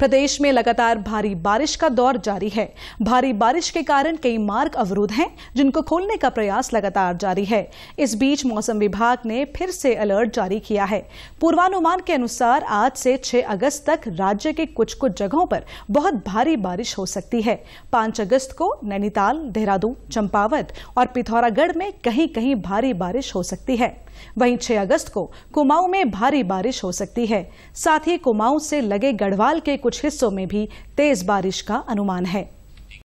प्रदेश में लगातार भारी बारिश का दौर जारी है भारी बारिश के कारण कई मार्ग अवरुद्ध हैं जिनको खोलने का प्रयास लगातार जारी है इस बीच मौसम विभाग ने फिर से अलर्ट जारी किया है पूर्वानुमान के अनुसार आज से 6 अगस्त तक राज्य के कुछ कुछ जगहों पर बहुत भारी बारिश हो सकती है पांच अगस्त को नैनीताल देहरादून चंपावत और पिथौरागढ़ में कहीं कहीं भारी बारिश हो सकती है वहीं 6 अगस्त को कुमाऊं में भारी बारिश हो सकती है साथ ही कुमाऊं से लगे गढ़वाल के कुछ कुछ हिस्सों में भी तेज बारिश का अनुमान है